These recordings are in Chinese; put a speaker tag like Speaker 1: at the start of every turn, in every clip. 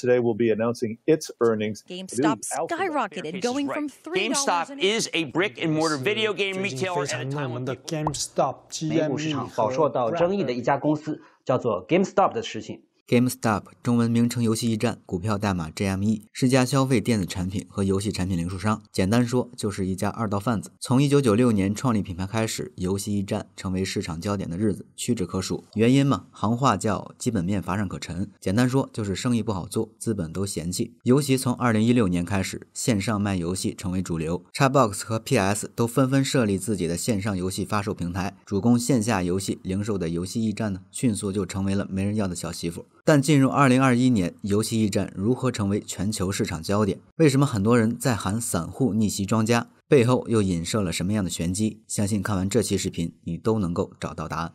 Speaker 1: Today will be announcing its earnings. GameStop skyrocketed, going right. from three. GameStop is a brick and mortar video game retailer at a time when GameStop 美股市场饱受到争议的一家公司叫做 GameStop 的事情。GameStop 中文名称游戏驿站，股票代码 GME，是家消费电子产品和游戏产品零售商。简单说就是一家二道贩子。从1996年创立品牌开始，游戏驿站成为市场焦点的日子屈指可数。原因嘛，行话叫基本面乏善可陈。简单说就是生意不好做，资本都嫌弃。尤其从2016年开始，线上卖游戏成为主流，Xbox 和 PS 都纷纷设立自己的线上游戏发售平台，主攻线下游戏零售的游戏驿站呢，迅速就成为了没人要的小媳妇。但进入二零二一年，游戏驿站如何成为全球市场焦点？为什么很多人在喊散户逆袭庄家？背后又隐射了什么样的玄机？相信看完这期视频，你都能够找到答案。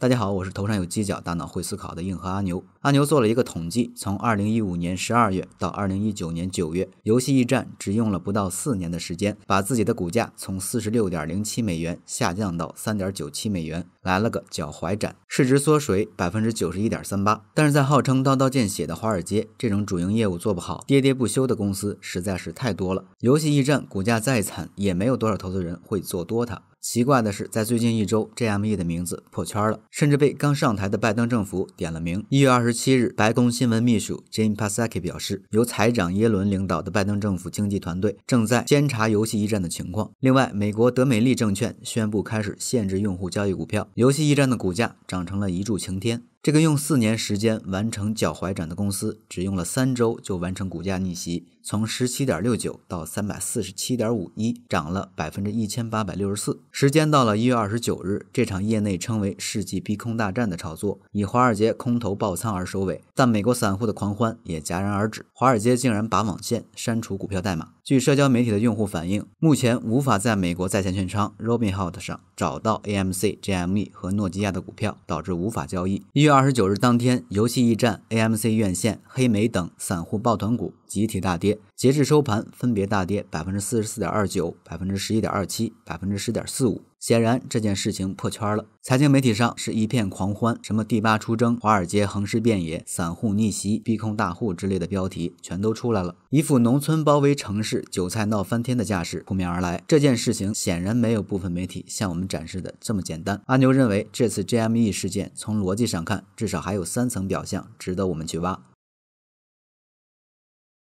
Speaker 1: 大家好，我是头上有犄角、大脑会思考的硬核阿牛。阿牛做了一个统计，从二零一五年十二月到二零一九年九月，游戏驿站只用了不到四年的时间，把自己的股价从四十六点零七美元下降到三点九七美元，来了个脚踝斩，市值缩水百分之九十一点三八。但是在号称刀刀见血的华尔街，这种主营业务做不好、跌跌不休的公司实在是太多了。游戏驿站股价再惨，也没有多少投资人会做多它。奇怪的是，在最近一周，JME 的名字破圈了，甚至被刚上台的拜登政府点了名。一月二十七日，白宫新闻秘书 Jim p a s k e 表示，由财长耶伦领导的拜登政府经济团队正在监察游戏驿站的情况。另外，美国德美利证券宣布开始限制用户交易股票，游戏驿站的股价涨成了一柱擎天。这个用四年时间完成脚踝展的公司，只用了三周就完成股价逆袭，从十七点六九到三百四十七点五一，涨了百分之一千八百六十四。时间到了一月二十九日，这场业内称为“世纪逼空大战”的炒作，以华尔街空头爆仓而收尾，但美国散户的狂欢也戛然而止。华尔街竟然把网线删除股票代码。据社交媒体的用户反映，目前无法在美国在线券商 Robinhood 上找到 AMC、g m e 和诺基亚的股票，导致无法交易。一月二十九日当天，游戏驿站、AMC 院线、黑莓等散户抱团股集体大跌，截至收盘，分别大跌百分之四十四点二九、百分之十一点二七、百分之十点四五。显然这件事情破圈了，财经媒体上是一片狂欢，什么第八出征、华尔街横尸遍野、散户逆袭、逼空大户之类的标题全都出来了，一副农村包围城市、韭菜闹翻天的架势扑面而来。这件事情显然没有部分媒体向我们展示的这么简单。阿牛认为，这次 g m e 事件从逻辑上看，至少还有三层表象值得我们去挖。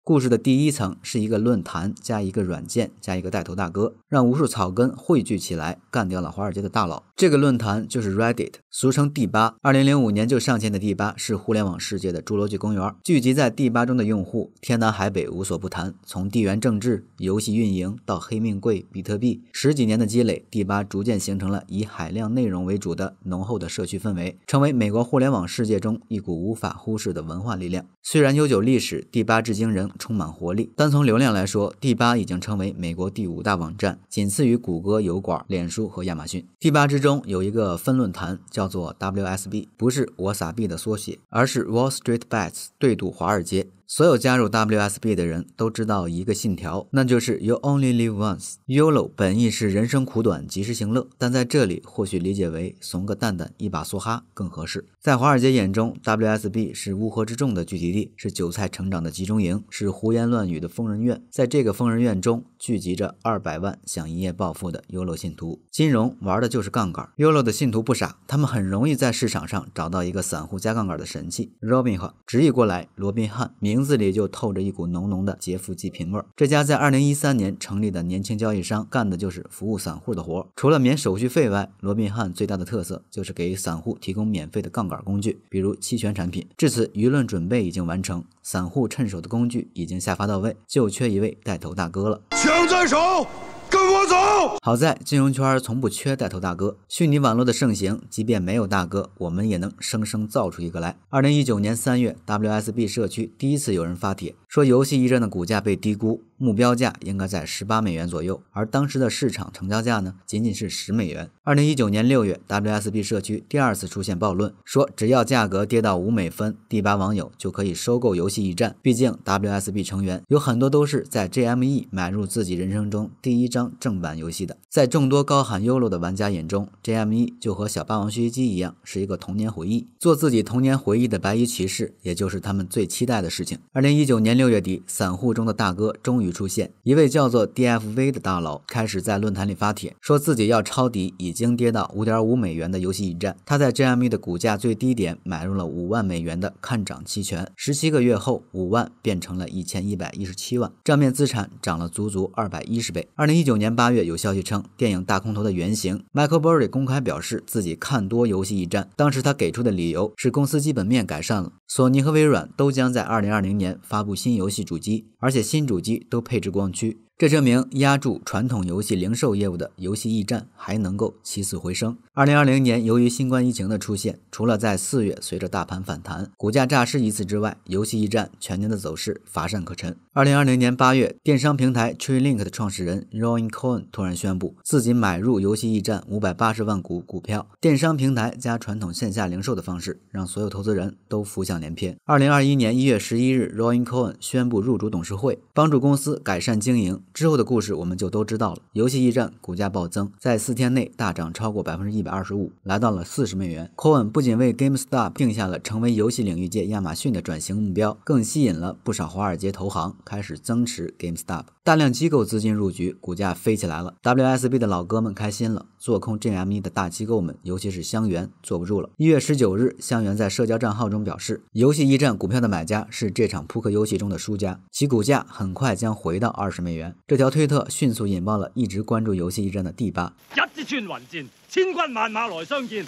Speaker 1: 故事的第一层是一个论坛加一个软件加一个带头大哥，让无数草根汇聚起来，干掉了华尔街的大佬。这个论坛就是 Reddit，俗称第八。二零零五年就上线的第八是互联网世界的侏罗纪公园。聚集在第八中的用户，天南海北无所不谈，从地缘政治、游戏运营到黑命贵、比特币。十几年的积累，第八逐渐形成了以海量内容为主的浓厚的社区氛围，成为美国互联网世界中一股无法忽视的文化力量。虽然悠久历史，第八至今仍。充满活力。单从流量来说，第八已经成为美国第五大网站，仅次于谷歌、油管、脸书和亚马逊。第八之中有一个分论坛叫做 WSB，不是我撒币的缩写，而是 Wall Street Bets，对赌华尔街。所有加入 WSB 的人都知道一个信条，那就是 "You only live once"。y o l o 本意是人生苦短，及时行乐，但在这里或许理解为怂个蛋蛋一把梭哈更合适。在华尔街眼中，WSB 是乌合之众的聚集地，是韭菜成长的集中营，是胡言乱语的疯人院。在这个疯人院中，聚集着二百万想一夜暴富的 Ulo 信徒，金融玩的就是杠杆。l o 的信徒不傻，他们很容易在市场上找到一个散户加杠杆的神器—— Robinhood 直译过来，罗宾汉名字里就透着一股浓浓的劫富济贫味儿。这家在二零一三年成立的年轻交易商，干的就是服务散户的活。除了免手续费外，罗宾汉最大的特色就是给散户提供免费的杠杆工具，比如期权产品。至此，舆论准备已经完成。散户趁手的工具已经下发到位，就缺一位带头大哥了。枪在手，跟我走。好在金融圈从不缺带头大哥。虚拟网络的盛行，即便没有大哥，我们也能生生造出一个来。二零一九年三月，WSB 社区第一次有人发帖。说游戏驿站的股价被低估，目标价应该在十八美元左右，而当时的市场成交价呢，仅仅是十美元。二零一九年六月，WSB 社区第二次出现暴论，说只要价格跌到五美分，第八网友就可以收购游戏驿站。毕竟 WSB 成员有很多都是在 JME 买入自己人生中第一张正版游戏的，在众多高喊 UO 的玩家眼中，JME 就和小霸王学习机一样，是一个童年回忆。做自己童年回忆的白衣骑士，也就是他们最期待的事情。二零一九年六月底，散户中的大哥终于出现，一位叫做 DFV 的大佬开始在论坛里发帖，说自己要抄底已经跌到五点五美元的游戏驿站。他在 JME 的股价最低点买入了五万美元的看涨期权，十七个月后，五万变成了一千一百一十七万，账面资产涨了足足二百一十倍。二零一九年八月，有消息称，电影《大空头》的原型 Michael Burry 公开表示自己看多游戏驿站，当时他给出的理由是公司基本面改善了，索尼和微软都将在二零二零年发布新。游戏主机，而且新主机都配置光驱。这证明压住传统游戏零售业务的游戏驿站还能够起死回生。二零二零年，由于新冠疫情的出现，除了在四月随着大盘反弹，股价诈尸一次之外，游戏驿站全年的走势乏善可陈。二零二零年八月，电商平台 t r a e l i n k 的创始人 Roy Cohen 突然宣布自己买入游戏驿站五百八十万股股票。电商平台加传统线下零售的方式，让所有投资人都浮想联翩。二零二一年一月十一日，Roy Cohen 宣布入主董事会，帮助公司改善经营。之后的故事我们就都知道了。游戏驿站股价暴增，在四天内大涨超过百分之一百二十五，来到了四十美元。Coen 不仅为 GameStop 定下了成为游戏领域界亚马逊的转型目标，更吸引了不少华尔街投行开始增持 GameStop。大量机构资金入局，股价飞起来了。WSB 的老哥们开心了，做空 JME 的大机构们，尤其是香园，坐不住了。一月十九日，香园在社交账号中表示，游戏驿站股票的买家是这场扑克游戏中的输家，其股价很快将回到二十美元。这条推特迅速引爆了，一直关注游戏驿站的 D 八。一支穿云箭，千军万马来相见。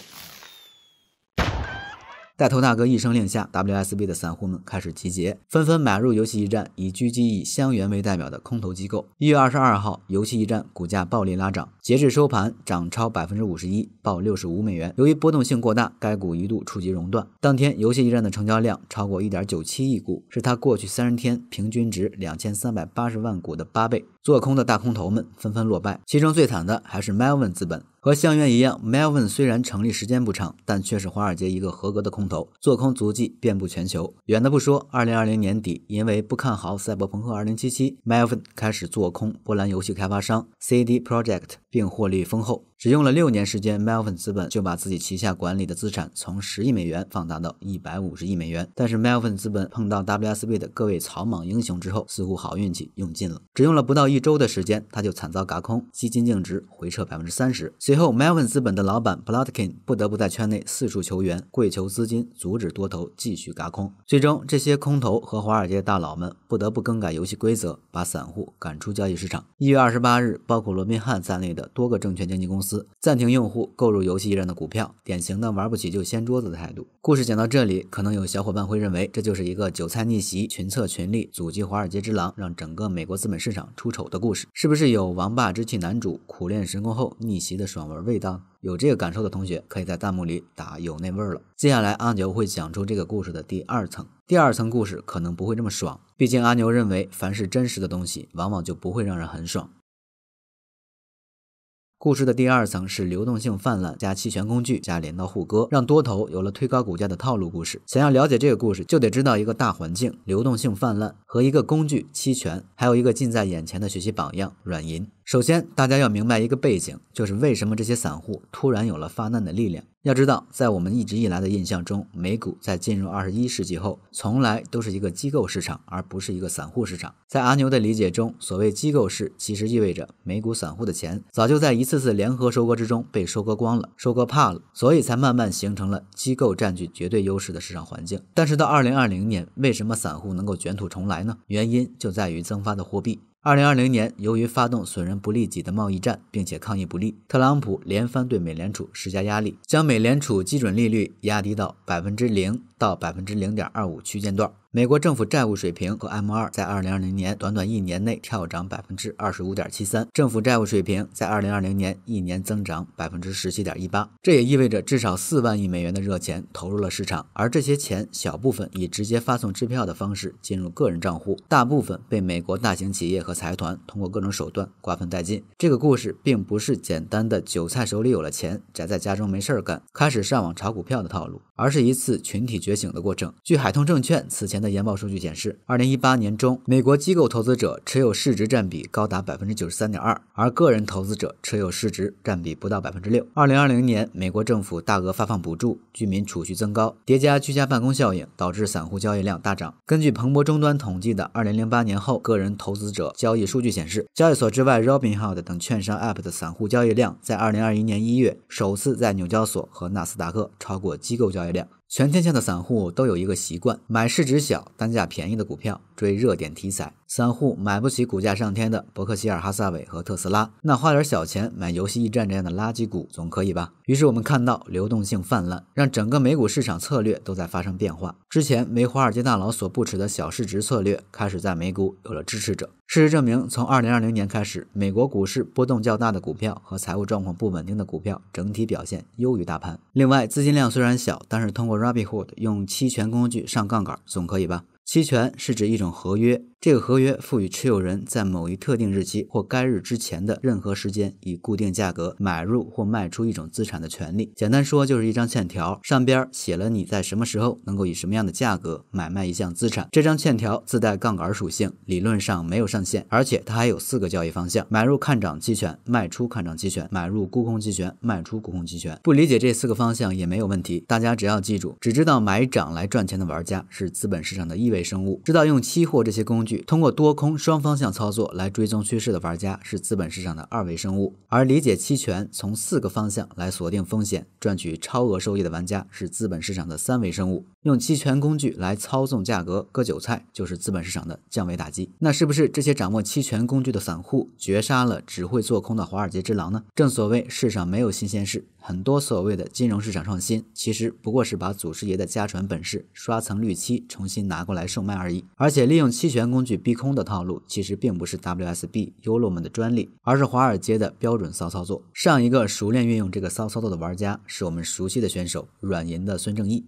Speaker 1: 带头大哥一声令下，WSB 的散户们开始集结，纷纷买入游戏驿站，以狙击以香园为代表的空头机构。一月二十二号，游戏驿站股价暴力拉涨，截至收盘涨超百分之五十一，报六十五美元。由于波动性过大，该股一度触及熔断。当天，游戏驿站的成交量超过一点九七亿股，是它过去三十天平均值两千三百八十万股的八倍。做空的大空头们纷纷落败，其中最惨的还是 Melvin 资本。和相约一样，Melvin 虽然成立时间不长，但却是华尔街一个合格的空头，做空足迹遍布全球。远的不说，二零二零年底，因为不看好赛博朋克二零七七，Melvin 开始做空波兰游戏开发商 CD Project，并获利丰厚。只用了六年时间，Melvin 资本就把自己旗下管理的资产从十亿美元放大到一百五十亿美元。但是，Melvin 资本碰到 WSB 的各位草莽英雄之后，似乎好运气用尽了。只用了不到一周的时间，他就惨遭嘎空，基金净值回撤百分之三十。随后，Melvin 资本的老板 p l o t k i n 不得不在圈内四处求援，跪求资金阻止多头继续嘎空。最终，这些空头和华尔街大佬们不得不更改游戏规则，把散户赶出交易市场。一月二十八日，包括罗宾汉在内的多个证券经纪公司。暂停用户购入游戏艺人的股票，典型的玩不起就掀桌子的态度。故事讲到这里，可能有小伙伴会认为这就是一个韭菜逆袭、群策群力阻击华尔街之狼，让整个美国资本市场出丑的故事，是不是有王霸之气？男主苦练神功后逆袭的爽文味道？有这个感受的同学可以在弹幕里打有那味儿了。接下来阿牛会讲出这个故事的第二层，第二层故事可能不会这么爽，毕竟阿牛认为凡是真实的东西，往往就不会让人很爽。故事的第二层是流动性泛滥加期权工具加镰刀互割，让多头有了推高股价的套路。故事想要了解这个故事，就得知道一个大环境，流动性泛滥和一个工具期权，还有一个近在眼前的学习榜样软银。首先，大家要明白一个背景，就是为什么这些散户突然有了发难的力量。要知道，在我们一直以来的印象中，美股在进入二十一世纪后，从来都是一个机构市场，而不是一个散户市场。在阿牛的理解中，所谓机构市，其实意味着美股散户的钱早就在一次次联合收割之中被收割光了，收割怕了，所以才慢慢形成了机构占据绝对优势的市场环境。但是到二零二零年，为什么散户能够卷土重来呢？原因就在于增发的货币。二零二零年，由于发动损人不利己的贸易战，并且抗议不力，特朗普连番对美联储施加压力，将美联储基准利率压低到百分之零到百分之零点二五区间段。美国政府债务水平和 M2 在二零二零年短短一年内跳涨百分之二十五点七三，政府债务水平在二零二零年一年增长百分之十七点一八，这也意味着至少四万亿美元的热钱投入了市场，而这些钱小部分以直接发送支票的方式进入个人账户，大部分被美国大型企业和财团通过各种手段瓜分殆尽。这个故事并不是简单的韭菜手里有了钱，宅在家中没事儿干，开始上网炒股票的套路，而是一次群体觉醒的过程。据海通证券此前。的研报数据显示，二零一八年中，美国机构投资者持有市值占比高达百分之九十三点二，而个人投资者持有市值占比不到百分之六。二零二零年，美国政府大额发放补助，居民储蓄增高，叠加居家办公效应，导致散户交易量大涨。根据彭博终端统计的二零零八年后个人投资者交易数据显示，交易所之外，Robinhood 等券商 App 的散户交易量在二零二一年一月首次在纽交所和纳斯达克超过机构交易量。全天下的散户都有一个习惯，买市值小、单价便宜的股票，追热点题材。散户买不起股价上天的伯克希尔、哈萨韦和特斯拉，那花点小钱买游戏驿站这样的垃圾股总可以吧？于是我们看到流动性泛滥，让整个美股市场策略都在发生变化。之前为华尔街大佬所不耻的小市值策略，开始在美股有了支持者。事实证明，从二零二零年开始，美国股市波动较大的股票和财务状况不稳定的股票整体表现优于大盘。另外，资金量虽然小，但是通过 Robinhood 用期权工具上杠杆总可以吧？期权是指一种合约。这个合约赋予持有人在某一特定日期或该日之前的任何时间，以固定价格买入或卖出一种资产的权利。简单说就是一张欠条，上边写了你在什么时候能够以什么样的价格买卖一项资产。这张欠条自带杠杆属性，理论上没有上限，而且它还有四个交易方向：买入看涨期权、卖出看涨期权、买入沽空期权、卖出沽空期权。不理解这四个方向也没有问题，大家只要记住，只知道买涨来赚钱的玩家是资本市场的异味生物，知道用期货这些工具。通过多空双方向操作来追踪趋势的玩家是资本市场的二维生物，而理解期权从四个方向来锁定风险、赚取超额收益的玩家是资本市场的三维生物。用期权工具来操纵价格、割韭菜，就是资本市场的降维打击。那是不是这些掌握期权工具的散户绝杀了只会做空的华尔街之狼呢？正所谓，世上没有新鲜事。很多所谓的金融市场创新，其实不过是把祖师爷的家传本事刷层绿漆，重新拿过来售卖而已。而且利用期权工具逼空的套路，其实并不是 WSB、UO 们的专利，而是华尔街的标准骚操作。上一个熟练运用这个骚操作的玩家，是我们熟悉的选手软银的孙正义。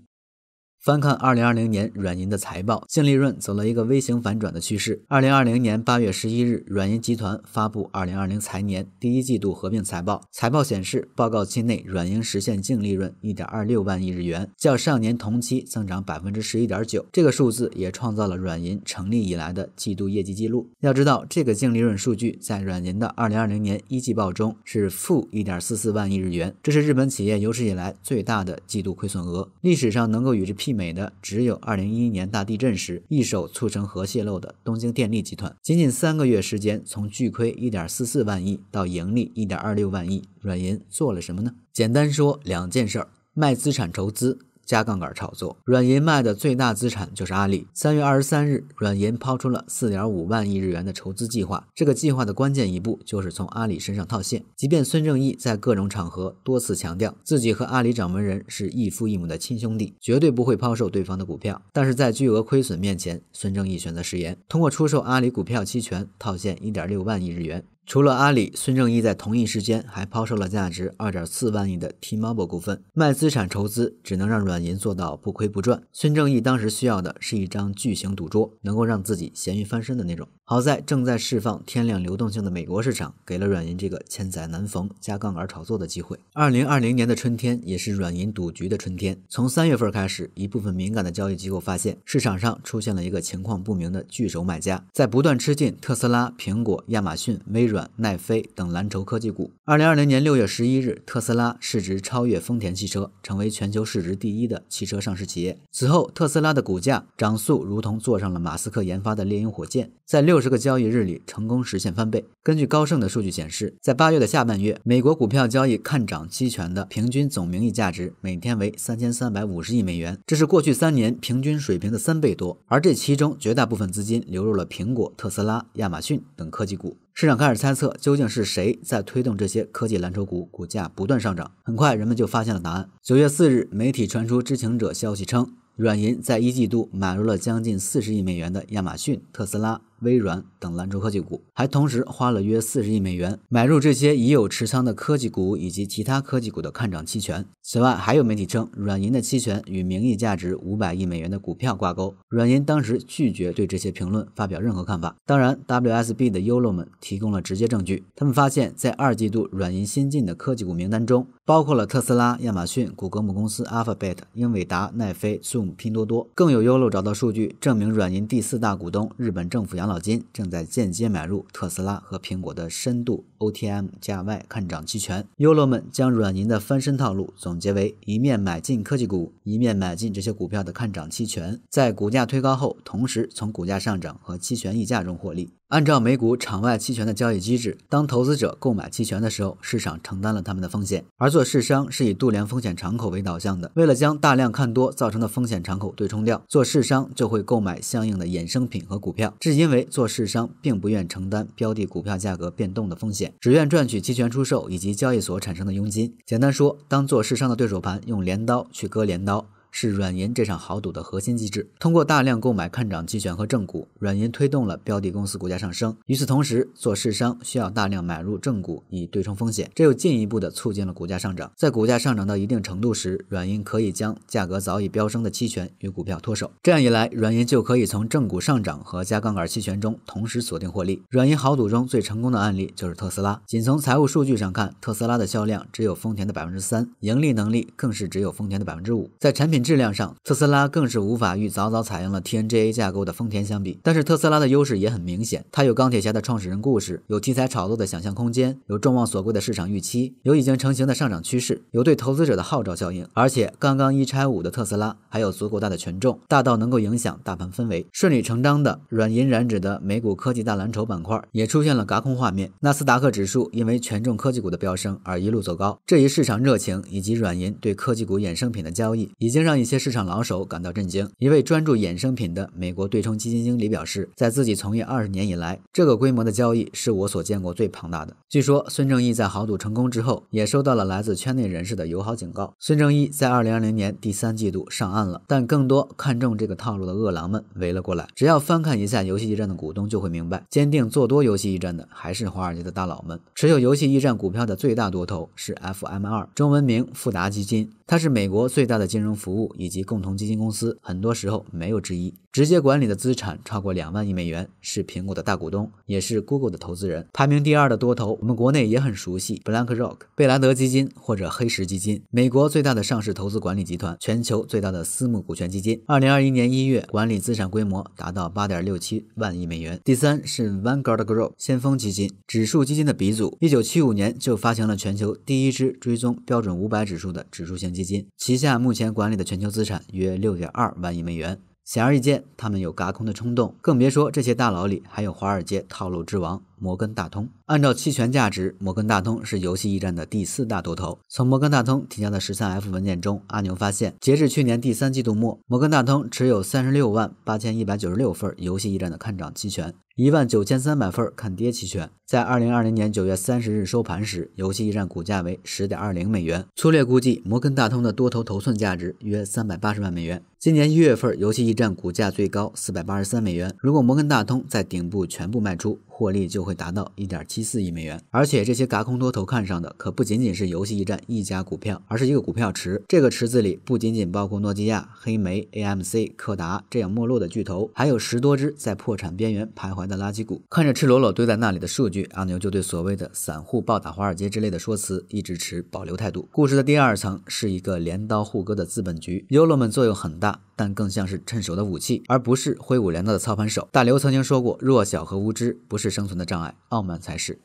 Speaker 1: 翻看2020年软银的财报，净利润走了一个微型反转的趋势。2020年8月11日，软银集团发布2020财年第一季度合并财报，财报显示，报告期内软银实现净利润1.26万亿日元，较上年同期增长11.9%，这个数字也创造了软银成立以来的季度业绩记录。要知道，这个净利润数据在软银的2020年一季报中是负1.44万亿日元，这是日本企业有史以来最大的季度亏损额，历史上能够与之媲。美的只有2011年大地震时一手促成核泄漏的东京电力集团，仅仅三个月时间，从巨亏1.44万亿到盈利1.26万亿，软银做了什么呢？简单说两件事儿：卖资产筹资。加杠杆炒作，软银卖的最大资产就是阿里。三月二十三日，软银抛出了四点五万亿日元的筹资计划。这个计划的关键一步就是从阿里身上套现。即便孙正义在各种场合多次强调自己和阿里掌门人是异父异母的亲兄弟，绝对不会抛售对方的股票，但是在巨额亏损面前，孙正义选择食言，通过出售阿里股票期权套现一点六万亿日元。除了阿里，孙正义在同一时间还抛售了价值二点四万亿的 T-Mobile 股份，卖资产筹资，只能让软银做到不亏不赚。孙正义当时需要的是一张巨型赌桌，能够让自己咸鱼翻身的那种。好在正在释放天量流动性的美国市场，给了软银这个千载难逢加杠杆炒作的机会。二零二零年的春天，也是软银赌局的春天。从三月份开始，一部分敏感的交易机构发现，市场上出现了一个情况不明的巨手买家，在不断吃进特斯拉、苹果、亚马逊、微软。耐飞等蓝筹科技股。二零二零年六月十一日，特斯拉市值超越丰田汽车，成为全球市值第一的汽车上市企业。此后，特斯拉的股价涨速如同坐上了马斯克研发的猎鹰火箭，在六十个交易日里成功实现翻倍。根据高盛的数据显示，在八月的下半月，美国股票交易看涨期权的平均总名义价值每天为三千三百五十亿美元，这是过去三年平均水平的三倍多。而这其中，绝大部分资金流入了苹果、特斯拉、亚马逊等科技股。市场开始猜测究竟是谁在推动这些科技蓝筹股股价不断上涨。很快，人们就发现了答案。九月四日，媒体传出知情者消息称，软银在一季度买入了将近四十亿美元的亚马逊、特斯拉。微软等蓝筹科技股，还同时花了约四十亿美元买入这些已有持仓的科技股以及其他科技股的看涨期权。此外，还有媒体称软银的期权与名义价值五百亿美元的股票挂钩。软银当时拒绝对这些评论发表任何看法。当然，WSB 的 y o l o 们提供了直接证据，他们发现，在二季度软银新进的科技股名单中，包括了特斯拉、亚马逊、谷歌母公司 Alphabet、英伟达、奈飞、Zoom、拼多多。更有 y o l o 找到数据证明，软银第四大股东日本政府养老。脑金正在间接买入特斯拉和苹果的深度 OTM 价外看涨期权。优罗们将软银的翻身套路总结为：一面买进科技股，一面买进这些股票的看涨期权，在股价推高后，同时从股价上涨和期权溢价中获利。按照美股场外期权的交易机制，当投资者购买期权的时候，市场承担了他们的风险。而做市商是以度量风险敞口为导向的，为了将大量看多造成的风险敞口对冲掉，做市商就会购买相应的衍生品和股票，是因为做市商并不愿承担标的股票价格变动的风险，只愿赚取期权出售以及交易所产生的佣金。简单说，当做市商的对手盘用镰刀去割镰刀。是软银这场豪赌的核心机制，通过大量购买看涨期权和正股，软银推动了标的公司股价上升。与此同时，做市商需要大量买入正股以对冲风险，这又进一步的促进了股价上涨。在股价上涨到一定程度时，软银可以将价格早已飙升的期权与股票脱手，这样一来，软银就可以从正股上涨和加杠杆期权中同时锁定获利。软银豪赌中最成功的案例就是特斯拉。仅从财务数据上看，特斯拉的销量只有丰田的百分之三，盈利能力更是只有丰田的百分之五，在产品质量上，特斯拉更是无法与早早采用了 T N G A 架构的丰田相比。但是特斯拉的优势也很明显，它有钢铁侠的创始人故事，有题材炒作的想象空间，有众望所归的市场预期，有已经成型的上涨趋势，有对投资者的号召效应。而且刚刚一拆五的特斯拉还有足够大的权重，大到能够影响大盘氛围。顺理成章的软银染指的美股科技大蓝筹板块也出现了轧空画面。纳斯达克指数因为权重科技股的飙升而一路走高。这一市场热情以及软银对科技股衍生品的交易已经。让一些市场老手感到震惊。一位专注衍生品的美国对冲基金经理表示，在自己从业二十年以来，这个规模的交易是我所见过最庞大的。据说孙正义在豪赌成功之后，也收到了来自圈内人士的友好警告。孙正义在2020年第三季度上岸了，但更多看中这个套路的饿狼们围了过来。只要翻看一下游戏驿站的股东，就会明白，坚定做多游戏驿站的还是华尔街的大佬们。持有游戏驿站股票的最大多头是 FM 二，中文名富达基金，它是美国最大的金融服务。务以及共同基金公司，很多时候没有之一。直接管理的资产超过两万亿美元，是苹果的大股东，也是 Google 的投资人。排名第二的多头，我们国内也很熟悉，BlackRock 贝莱德基金或者黑石基金，美国最大的上市投资管理集团，全球最大的私募股权基金。二零二一年一月，管理资产规模达到八点六七万亿美元。第三是 v a n Guard Group 先锋基金，指数基金的鼻祖，一九七五年就发行了全球第一支追踪标准五百指数的指数型基金，旗下目前管理的。全球资产约六点二万亿美元，显而易见，他们有轧空的冲动，更别说这些大佬里还有华尔街套路之王。摩根大通按照期权价值，摩根大通是游戏驿站的第四大多头。从摩根大通提交的 13F 文件中，阿牛发现，截至去年第三季度末，摩根大通持有三十六万八千一百九十六份游戏驿站的看涨期权，一万九千三百份看跌期权。在二零二零年九月三十日收盘时，游戏驿站股价为十点二零美元。粗略估计，摩根大通的多头头寸价值约三百八十万美元。今年一月份，游戏驿站股价最高四百八十三美元。如果摩根大通在顶部全部卖出，获利就会达到一点七四亿美元，而且这些嘎空多头看上的可不仅仅是游戏驿站一家股票，而是一个股票池。这个池子里不仅仅包括诺基亚、黑莓、AMC、柯达这样没落的巨头，还有十多只在破产边缘徘徊的垃圾股。看着赤裸裸堆在那里的数据，阿牛就对所谓的散户暴打华尔街之类的说辞一直持保留态度。故事的第二层是一个镰刀护割的资本局，优乐们作用很大。但更像是趁手的武器，而不是挥舞镰刀的操盘手。大刘曾经说过：“弱小和无知不是生存的障碍，傲慢才是。”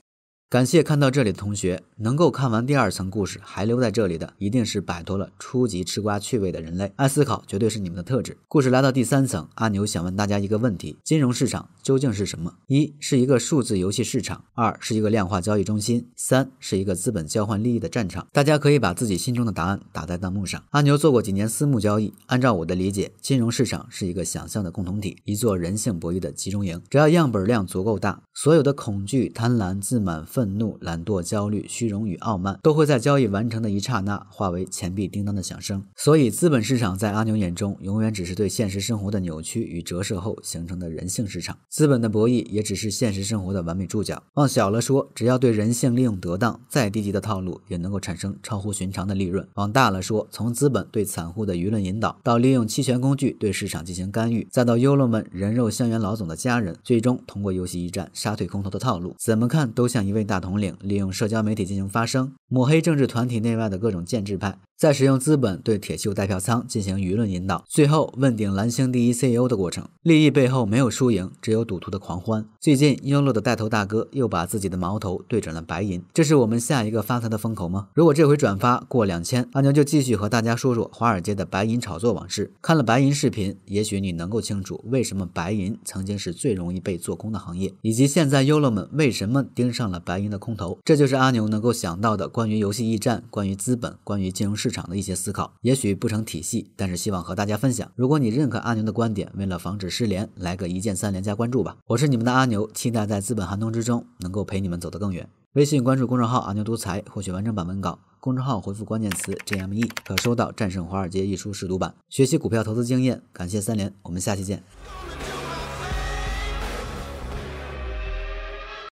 Speaker 1: 感谢看到这里的同学，能够看完第二层故事还留在这里的，一定是摆脱了初级吃瓜趣味的人类。爱思考绝对是你们的特质。故事来到第三层，阿牛想问大家一个问题：金融市场究竟是什么？一是一个数字游戏市场，二是一个量化交易中心，三是一个资本交换利益的战场。大家可以把自己心中的答案打在弹幕上。阿牛做过几年私募交易，按照我的理解，金融市场是一个想象的共同体，一座人性博弈的集中营。只要样本量足够大，所有的恐惧、贪婪、自满分。愤怒、懒惰、焦虑、虚荣与傲慢，都会在交易完成的一刹那化为钱币叮当的响声。所以，资本市场在阿牛眼中，永远只是对现实生活的扭曲与折射后形成的人性市场。资本的博弈，也只是现实生活的完美注脚。往小了说，只要对人性利用得当，再低级的套路也能够产生超乎寻常的利润。往大了说，从资本对散户的舆论引导，到利用期权工具对市场进行干预，再到优乐们人肉香园老总的家人，最终通过游戏一战杀退空头的套路，怎么看都像一位。大统领利用社交媒体进行发声，抹黑政治团体内外的各种建制派，在使用资本对铁锈代票仓进行舆论引导，最后问鼎蓝星第一 CEO 的过程。利益背后没有输赢，只有赌徒的狂欢。最近优乐的带头大哥又把自己的矛头对准了白银，这是我们下一个发财的风口吗？如果这回转发过两千，阿牛就继续和大家说说华尔街的白银炒作往事。看了白银视频，也许你能够清楚为什么白银曾经是最容易被做空的行业，以及现在优乐们为什么盯上了白。的空头，这就是阿牛能够想到的关于游戏驿站、关于资本、关于金融市场的一些思考。也许不成体系，但是希望和大家分享。如果你认可阿牛的观点，为了防止失联，来个一键三连加关注吧。我是你们的阿牛，期待在资本寒冬之中能够陪你们走得更远。微信关注公众号“阿牛独裁”，获取完整版文稿。公众号回复关键词 g m e 可收到《战胜华尔街》一书试读版，学习股票投资经验。感谢三连，我们下期见。